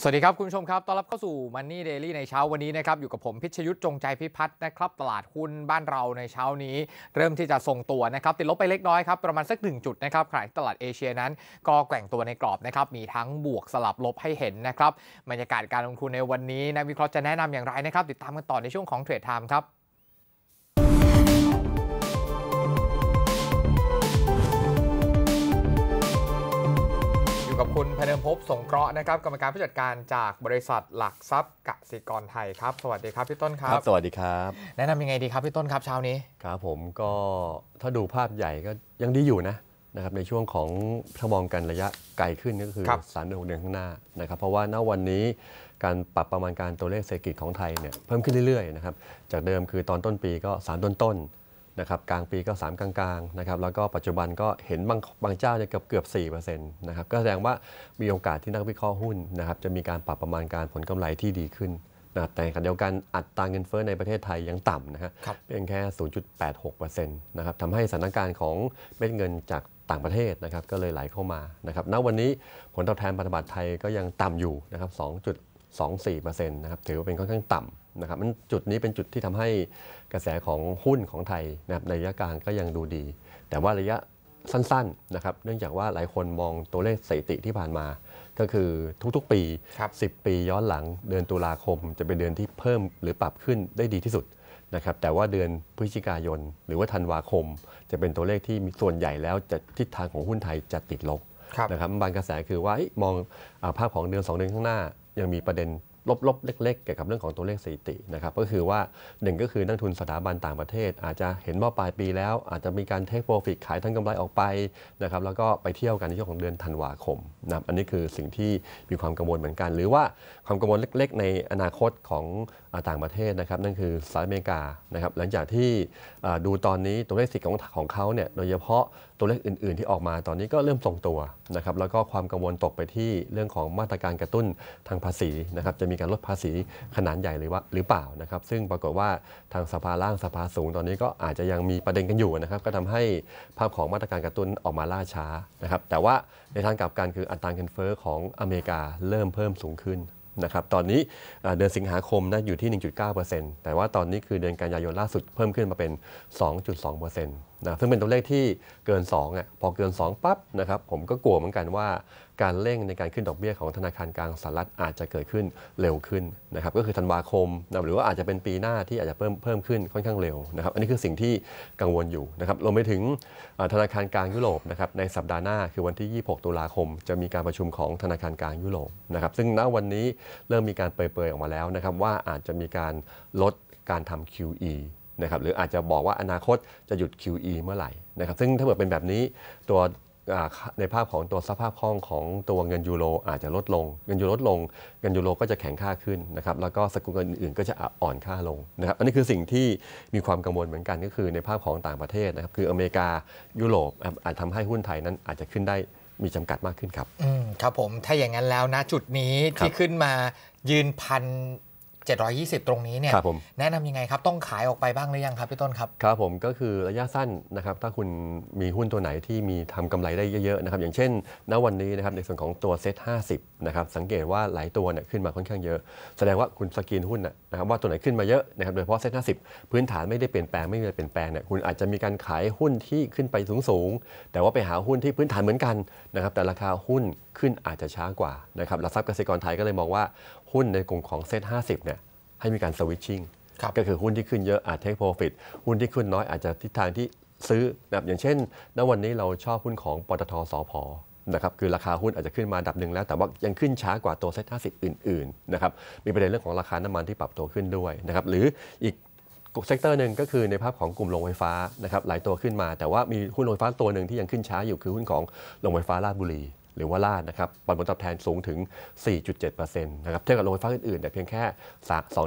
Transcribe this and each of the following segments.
สวัสดีครับคุณผู้ชมครับต้อนรับเข้าสู่ Money Daily ในเช้าวันนี้นะครับอยู่กับผมพิชยุทธ์จงใจพิพัฒน์นะครับตลาดหุ้นบ้านเราในเช้านี้ เริ่มที่จะทรงตัวนะครับติดลบไปเล็กน้อยครับประมาณสัก1จุดนะครับขณะตลาดเอเชียนั้น ก็แกว่งตัวในกรอบนะครับมีทั้งบวกสลับลบให้เห็นนะครับบรรยากาศการลงทุนในวันนี้นักวิเคราะห์จะแนะนำอย่างไรนะครับติดตามกันต่อในช่วงของเทรดไทม์ครับู่กับคุณพเนิมพพสงเคราะห์นะครับกรรมการผู้จัดการ จากบริษัทหลักทรัพย์กสิกรไทย ครับสวัสดีครับพี่ต้นครับสวัสดีครับ แนะนำยังไงดีครับพี่ต้นครับเช้านี้ครับผมก็ถ้าดูภาพใหญ่ก็ยังดีอยู่นะนะครับในช่วงของถ้ามองกันระยะไกลขึ้นก็คือสามเดือนหกเดือนข้างหน้านะครับ เพราะว่าณวันนี้การปรับประมาณการตัวเลขเศรษฐกิจของไทยเนี่ยเพิ่มขึ้นเรื่อยๆนะครับจากเดิมคือตอนต้นปีก็สามต้นนนะครับกลางปีก็ 3 กลางๆนะครับแล้วก็ปัจจุบันก็เห็นบางบางเจ้าเนี่ยเกือบเกือบ4%นะครับก็แสดงว่ามีโอกาสที่นักวิเคราะห์หุ้นนะครับจะมีการปรับประมาณการผลกำไรที่ดีขึ้นนะแต่ขณะเดียวกันอัตราเงินเฟ้อในประเทศไทยยังต่ำนะฮะเพียงแค่ 0.86%นะครับทำให้สถานการณ์ของเม็ดเงินจากต่างประเทศนะครับก็เลยไหลเข้ามานะครับณวันนี้ผลตอบแทนพันธบัตรไทยก็ยังต่ำอยู่นะครับ2.24%นะครับถือว่าเป็นค่อนข้างต่ำนะครับมันจุดนี้เป็นจุดที่ทำให้กระแสของหุ้นของไทยนะครับในระยะกลางก็ยังดูดี แต่ว่าระยะสั้นๆนะครับเนื่องจากว่าหลายคนมองตัวเลขสถิติที่ผ่านมา ก็คือทุกๆปี 10 ปีย้อนหลังเดือนตุลาคมจะเป็นเดือนที่เพิ่มหรือปรับขึ้นได้ดีที่สุดนะครับแต่ว่าเดือนพฤศจิกายนหรือว่าธันวาคมจะเป็นตัวเลขที่ส่วนใหญ่แล้วจะทิศทางของหุ้นไทยจะติดลบนะครับบางกระแสคือว่ามองภาพของเดือน2เดือนข้างหน้ายังมีประเด็นลบๆ เล็กๆเกี่ยวกับเรื่องของตัวเลขสถิตินะครับก็คือว่าหนึ่งก็คือนักทุนสถาบันต่างประเทศอาจจะเห็นว่าปลายปีแล้วอาจจะมีการเทคโปรฟิตขายทั้งกำไรออกไปนะครับแล้วก็ไปเที่ยวกันในช่วงของเดือนธันวาคมนะอันนี้คือสิ่งที่มีความกังวลเหมือนกัน หรือว่าความกังวลเล็กๆในอนาคตของต่างประเทศนะครับนั่นคือสหรัฐอเมริกานะครับหลังจากที่ดูตอนนี้ตัวเลขสิทธิของของเขาเนี่ยโดยเฉพาะตัวเลขอื่นๆที่ออกมาตอนนี้ก็เริ่มทรงตัวนะครับ แล้วก็ความกังวลตกไปที่เรื่องของมาตรการกระตุ้นทางภาษีนะครับ จะมีการลดภาษีขนาดใหญ่หรือว่าหรือเปล่านะครับ ซึ่งปรากฏว่าทางสภาล่างสภาสูงตอนนี้ก็อาจจะยังมีประเด็นกันอยู่นะครับ ก็ทำให้ภาพของมาตรการกระตุ้นออกมาล่าช้านะครับ แต่ว่าในทางกลับกันคืออัตราเงินเฟ้อของอเมริกาเริ่มเพิ่มสูงขึ้นนะครับ ตอนนี้เดือนสิงหาคมนะอยู่ที่ 1.9%แต่ว่าตอนนี้คือเดือนกันยายนล่าสุดเพิ่มขึ้นมาเป็น 2.2%นนะซึ่งเป็นตัวเลขที่เกิน2อ่ะพอเกิน 2 ปั๊บนะครับ ผมก็กลัวเหมือนกันว่าการเร่งในการขึ้นดอกเบี้ยของธนาคารกลางสหรัฐอาจจะเกิดขึ้นเร็วขึ้นนะครับก็คือธันวาคมนะหรือว่าอาจจะเป็นปีหน้าที่อาจจะเพิ่มเพิ่มขึ้นค่อนข้างเร็วนะครับอันนี้คือสิ่งที่กังวลอยู่นะครับรวมไปถึงธนาคารกลางยุโรปนะครับในสัปดาห์หน้าคือวันที่ 26 ตุลาคม จะมีการประชุมของธนาคารกลางยุโรปนะครับซึ่งณวันนี้เริ่มมีการเปิดเผยออกมาแล้วนะครับว่าอาจจะมีการลดการทำ QE นะครับหรืออาจจะบอกว่าอนาคตจะหยุด QE เมื่อไหร่นะครับซึ่งถ้าเกิดเป็นแบบนี้ตัวในภาพของตัวสภาพคล่องของตัวเงินยูโรอาจจะลดลงเงินยูโรลดลงเงินยูโรก็จะแข็งค่าขึ้นนะครับแล้วก็สกุลเงินอื่นก็จะอ่อนค่าลงนะครับอันนี้คือสิ่งที่มีความกังวลเหมือนกันก็คือในภาพของต่างประเทศนะครับคืออเมริกายุโรปอาจทำให้หุ้นไทยนั้นอาจจะขึ้นได้มีจำกัดมากขึ้นครับอืมครับผมถ้าอย่างนั้นแล้วนะจุดนี้ที่ขึ้นมายืนพัน720 ตรงนี้เนี่ยแนะนำยังไงครับต้องขายออกไปบ้างหรือยังครับพี่ต้นครับ ครับผมก็คือระยะสั้นนะครับ ถ้าคุณมีหุ้นตัวไหนที่มีทำกำไรได้เยอะๆนะครับอย่างเช่นณวันนี้นะครับในส่วนของตัวเซ็ต50นะครับสังเกตว่าหลายตัวเนี่ยขึ้นมาค่อนข้างเยอะ แสดงว่าคุณสกิีนหุ้นนะครับว่าตัวไหนขึ้นมาเยอะนะครับโดยเฉพาะเซ็ต50 พื้นฐานไม่ได้เปลี่ยนแปลงไม่มีอะไรเปลี่ยนแปลงเนี่ยคุณอาจจะมีการขายหุ้นที่ขึ้นไปสูงๆแต่ว่าไปหาหุ้นที่พื้นฐานเหมือนกันนะครับแต่ราคาหุ้นขึ้นอาจจะช้ากว่านะครับหลักทรัพย์เกษตรกรไทยก็เลยมองว่าหุ้นในกลุ่มของเซ็ตห้าสิบเนี่ยให้มีการสวิตชิ่งก็คือหุ้นที่ขึ้นเยอะอาจเทคโปรฟิตหุ้นที่ขึ้นน้อยอาจจะทิศทางที่ซื้อนะอย่างเช่นณวันนี้เราชอบหุ้นของปตทสพนะครับคือราคาหุ้นอาจจะขึ้นมาดับหนึ่งแล้ว แต่ว่ายังขึ้นช้ากว่าตัวเซ็ตห้าสิบอื่นๆนะครับมีประเด็นเรื่องของราคาน้ำมันที่ปรับตัวขึ้นด้วยนะครับหรืออีกเซกเตอร์หนึ่งก็คือในภาพของกลุ่มโรงไฟฟ้านะครับหลายตัวขึ้นมา แต่ว่ามีหุ้นโรงไฟฟ้าตัวหนึ่งที่ยังขึ้นช้าอยู่คือหุ้นของโรงไฟฟ้าราชบุรีหรือว่าลาดนะครับปันผลตอบแทนสูงถึง 4.7%นะครับเทียบกับโรงไฟฟ้าอื่นๆเนี่ยเพียงแค่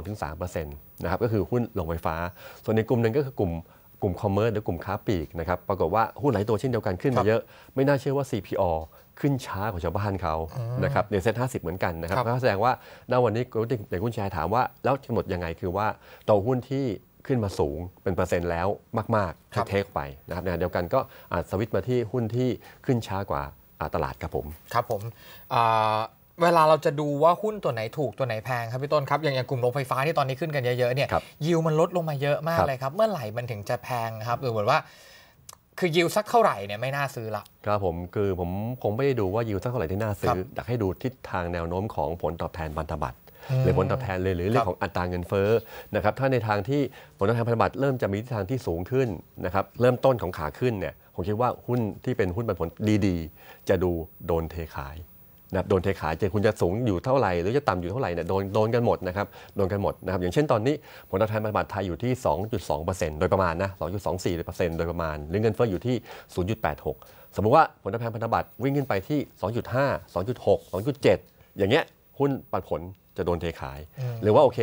2-3%นะครับก็คือหุ้นโรงไฟฟ้า ส่วนในกลุ่มหนึ่งก็คือกลุ่มกลุ่มคอมเมอร์หรือกลุ่มค้าปลีกนะครับปรากฏว่าหุ้นหลายตัวเช่นเดียวกันขึ้นมาเยอะไม่น่าเชื่อว่า CPO ขึ้นช้ากว่าชาวบ้านเขานะครับในเซ็ตห้าสิบเหมือนกันนะครับก็แสดงว่าณวันนี้ในหุ้นชายถามว่าแล้วกำหนดยังไงคือว่าตัวหุ้นที่ขึ้นมาสูงเป็นเปอร์เซ็นต์แล้วมากๆเทคไปนะครับเดียวกันก็สวิตมาที่หุ้นที่ขึ้นช้ากว่าตลาดครับผมครับผมเวลาเราจะดูว่าหุ้นตัวไหนถูกตัวไหนแพงครับพี่ต้นครับอย่างอย่างกลุ่มโรงไฟฟ้าที่ตอนนี้ขึ้นกัน เยอะๆเนี่ยยิวมันลดลงมาเยอะมากเลยครับเมื่อไหร่มันถึงจะแพงครับหรือว่า คือยิวสักเท่าไหร่เนี่ยไม่น่าซื้อละครับผมคือผมคงไม่ได้ดูว่ายิวสักเท่าไหร่ที่น่าซื้ออยากให้ดูทิศทางแนวโน้มของผลตอบแทนพันธบัตรหรือผลตอบแทนเลยหรือเรื่องของอัตราเงินเฟ้อนะครับถ้าในทางที่ผลตอบแทนพันธบัตรเริ่มจะมีทิศทางที่สูงขึ้นนะครับเริ่มต้นของขาขึ้นเนี่ยผมคิดว่าหุ้นที่เป็นหุ้นปันผลดีๆ จะดูโดนเทขายนะโดนเทขายจะคุณจะสูงอยู่เท่าไหร่หรือจะต่ำอยู่เท่าไหร่เนี่ยโดนโดนกันหมดนะครับ โดนกันหมดนะครับ อย่างเช่นตอนนี้ผลตอบแทนพันธบัตรไทยอยู่ที่ 2.2%โดยประมาณนะ2.24%โดยประมาณ หรือเงินเฟ้ออยู่ที่ 0.86สมมุติว่าผลตอบแทนพันธบัตรวิ่งขึ้นไปที่ 2.5 2.6 2.7 อย่างเงี้ยหุ้นปันผลจะโดนเทขาย หรือว่าโอเค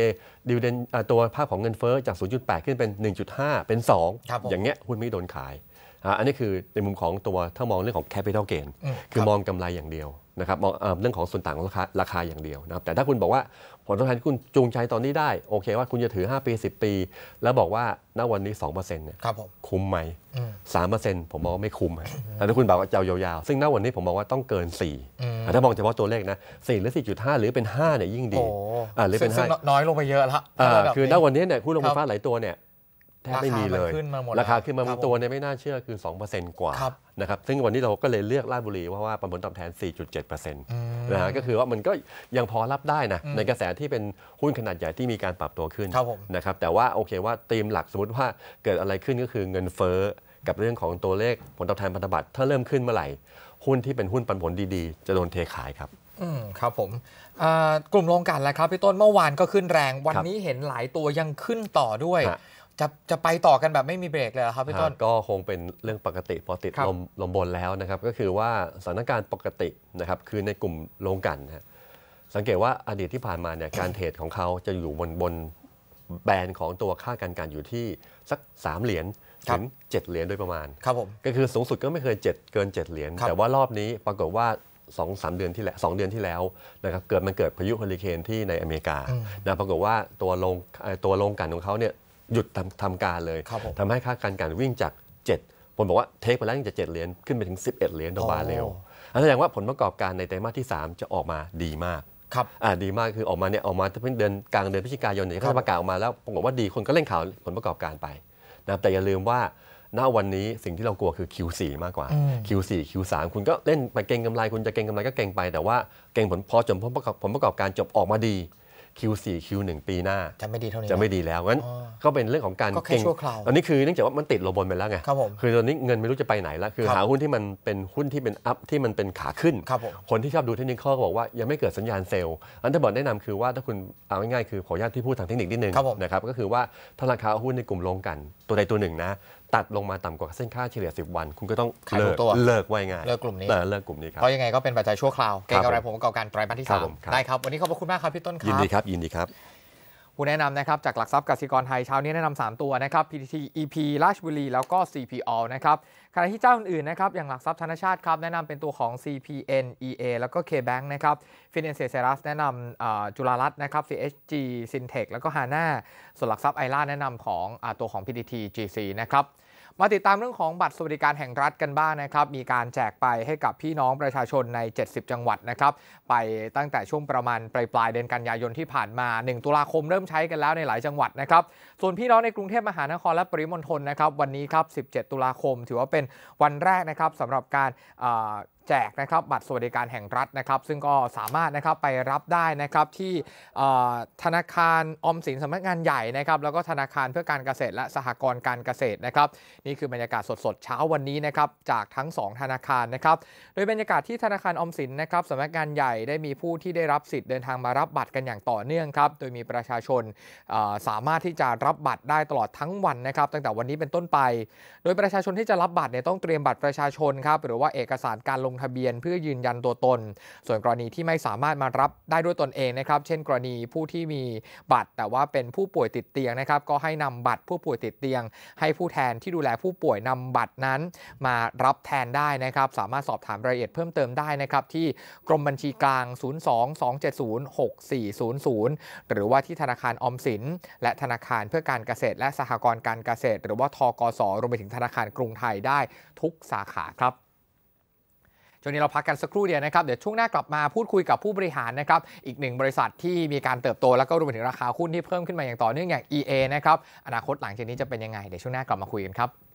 ดิวเดนตัวภาพของเงินเฟ้อจาก 0.8 ขึ้นเป็น 1.5 เป็น2อย่างเงี้ยหุ้นไม่โดนขายอันนี้คือในมุมของตัว ถ้ามองเรื่องของ capital gain คือมองกำไรอย่างเดียวนะครับมองเรื่องของส่วนต่างราคาราคาอย่างเดียวนะครับแต่ถ้าคุณบอกว่าผลตอบแทนคุณจูงใจตอนนี้ได้โอเคว่าคุณจะถือ 5 ปี 10 ปี แล้วบอกว่าณวันนี้2%เนี่ยครับผมคุ้มไหมสามเปอร์เซ็นต์ผมมองไม่คุ้มแต่ถ้าคุณบอกว่าจะยาวๆ ซึ่งณวันนี้ผมมองว่าต้องเกิน4ถ้ามองเฉพาะตัวเลขนะสี่หรือุดหรือเป็น5เนี่ยยิ่งดีหรือเป็นาน้อยลงไปเยอะละคือณวันนี้เนี่ยหุ้นลงไฟฟ้าหลายตัวเนี่ยแทบไม่มีเลยราคาขึ้นมาหาดตัวเนี่ยไม่น่าเชื่อคือ 2%กว่านะครับซึ่งวันนี้เราก็เลยเลือกราชบุรีเพราะว่าผลตอบแทน 4.7%นะฮะก็คือว่ามันก็ยังพอรับได้นะในกระแสที่เป็นหุ้นขนาดใหญ่ที่มีการปรับตัวขึ้นนะครับแต่ว่าโอเคว่าธีมหลักสมมติว่าเกิดอะไรขึ้นก็คือเงินเฟ้อ กับเรื่องของตัวเลขผลตอบแทนพันธบัตรถ้าเริ่มขึ้นเมื่อไหร่ หุ้นที่เป็นหุ้นปันผลดีๆ จะโดนเทขายครับอืมครับผมกลุ่มโรงกันแหละครับพี่ต้นเมื่อวานก็ขึ้นแรง วันนี้เห็นหลายตัวยังขึ้นต่อด้วยจะจะไปต่อกันแบบไม่มีเบรกเลยเหรอครับพี่ต้นก็คงเป็นเรื่องปกติพอติดลมลมบนแล้วนะครับ ก็คือว่าสถานการณ์ปกตินะครับคือในกลุ่มโรงกันนะสังเกตว่าอดีตที่ผ่านมาเนี่ยการเทรดของเขาจะอยู่บนบนแบรนด์ของตัวค่าการการอยู่ที่สัก 3 เหรียญถึง 7 เหรียญโดยประมาณครับผมก็คือสูงสุดก็ไม่เคย 7 เกิน 7 เหรียญแต่ว่ารอบนี้ปรากฏว่าสองสามเดือนที่แล้วสองเดือนที่แล้วนะครับเกิดมันเกิดพายุเฮอริเคนที่ในอเมริกานะปรากฏว่าตัวลงตัวลงกันของเขาเนี่ยหยุดทำทำการเลยทำให้ค่าการกันวิ่งจาก 7ผมบอกว่าเทคไปแล้วยังจะ7เหรียญขึ้นไปถึง 11 เหรียญต่อบาร์เรลอันแสดงว่าผลประกอบการในไตรมาสที่ 3 จะออกมาดีมากครับ อ่าดีมากคือออกมาเนี่ยออกมาเพิ่งเดือนกลางเดือนพฤศจิกายนเนี่ยเขาประกาศออกมาแล้วผมบอกว่าดีคนก็เล่นข่าวผลประกอบการไปนะครับแต่อย่าลืมว่า ณ วันนี้สิ่งที่เรากลัวคือ Q4 มากกว่า Q4 Q3 คุณก็เล่นไปเก่งกำไร คุณจะเก่งกำไรก็เก่งไปแต่ว่าเก่งผลพอจบผลประกอบการจบออกมาดี Q4 Q1 ปีหน้า จะไม่ดีเท่านี้จะไม่ดีแล้วงั้นก็เป็นเรื่องของการเก่งตอนนี้คือเนื่องจากว่ามันติดลบบนไปแล้วไงคือตอนนี้เงินไม่รู้จะไปไหนแล้วคือหาหุ้นที่มันเป็นหุ้นที่เป็นอัพที่มันเป็นขาขึ้น คนที่ชอบดูเทคนิคเขาบอกว่ายังไม่เกิดสัญญาณเซลล์อันที่บอกแนะนำคือว่าถ้าคุณเอาง่ายๆ คือขออนุญาตที่พูดทางเทคนิคนิดนึงนะครับก็คือว่าถ้าราคาหุ้นในกลุ่มลงกัน ตัวใดตัวหนึ่งนะตัดลงมาต่ำกว่าเส้นค่าเฉลี่ย 10 วัน คุณก็ต้องเลิกตัวเลิกไว้งานเลิกกลุ่มนี้เลิกกลุ่มนี้ครับ เพราะยังไงก็เป็นปัจจัยชั่วคราวเก่์กำไรผมประกอบการไตรมาสที่สามได้ครับ วันนี้ขอบพระคุณมากครับ พี่ต้นครับ ยินดีครับ ยินดีครับผู้แนะนำนะครับจากหลักทรัพย์กสิกรไทยเช้านี้แนะนำ3ตัวนะครับ PTT EP ราชบุรี แล้วก็ CPO นะครับ ขณะที่เจ้าอื่นๆนะครับ อย่างหลักทรัพย์ธนชาติครับ แนะนำเป็นตัวของ CPN EA แล้วก็ KBank นะครับ f i n a n c e s e r a s แนะนำจุฬารัตน์นะครับ CHG Syntech แล้วก็ HANA ส่วนหลักทรัพย์ไอร่าแนะนำของตัวของ PTT GC นะครับมาติดตามเรื่องของบัตรสวัสดิการแห่งรัฐกันบ้างนะครับ มีการแจกไปให้กับพี่น้องประชาชนใน 70 จังหวัดนะครับ ไปตั้งแต่ช่วงประมาณปลายปลายเดือนกันยายนที่ผ่านมา 1 ตุลาคมเริ่มใช้กันแล้วในหลายจังหวัดนะครับ ส่วนพี่น้องในกรุงเทพมหานครและปริมณฑลนะครับ วันนี้ครับ 17 ตุลาคม ถือว่าเป็นวันแรกนะครับสำหรับการแจกนะครับบัตรสวัสดิการแห่งรัฐนะครับซึ่งก็สามารถนะครับไปรับได้นะครับที่ธนาคารอมสินสำนักงานใหญ่นะครับแล้วก็ธนาคารเพื่อการเกษตรและสหกรณ์การเกษตรนะครับนี่คือบรรยากาศสดๆเช้าวันนี้นะครับจากทั้ง 2 ธนาคารนะครับโดยบรรยากาศที่ธนาคารอมสินนะครับสำนักงานใหญ่ได้มีผู้ที่ได้รับสิทธิ์เดินทางมารับบัตรกันอย่างต่อเนื่องครับโดยมีประชาชนสามารถที่จะรับบัตรได้ตลอดทั้งวันนะครับตั้งแต่วันนี้เป็นต้นไป โดยประชาชนที่จะรับบัตรเนี่ยต้องเตรียมบัตรประชาชนครับหรือว่าเอกสารการลงทะเบียนเพื่อยืนยันตัวตน ส่วนกรณีที่ไม่สามารถมารับได้ด้วยตนเองนะครับ เช่นกรณีผู้ที่มีบัตรแต่ว่าเป็นผู้ป่วยติดเตียงนะครับ ก็ให้นำบัตรผู้ป่วยติดเตียง ให้ผู้แทนที่ดูแลผู้ป่วยนำบัตรนั้น มารับแทนได้นะครับ สามารถสอบถามรายละเอียดเพิ่มเติมได้นะครับที่กรมบัญชีกลาง 022706400 หรือว่าที่ธนาคารออมสิน และธนาคารเพื่อการเกษตร และสหกรณ์การเกษตร หรือว่าทกสรวมไปถึงธนาคารกรุงไทยได้ทุกสาขาครับช่วงนี้เราพักกันสักครู่เดียวนะครับ เดี๋ยวช่วงหน้ากลับมาพูดคุยกับผู้บริหารนะครับอีกหนึ่งบริษัทที่มีการเติบโตแล้วก็รวมถึงราคาหุ้นที่เพิ่มขึ้นมาอย่างต่อเนื่องอย่าง EA นะครับอนาคตหลังจากนี้จะเป็นยังไง เดี๋ยวช่วงหน้ากลับมาคุยกันครับ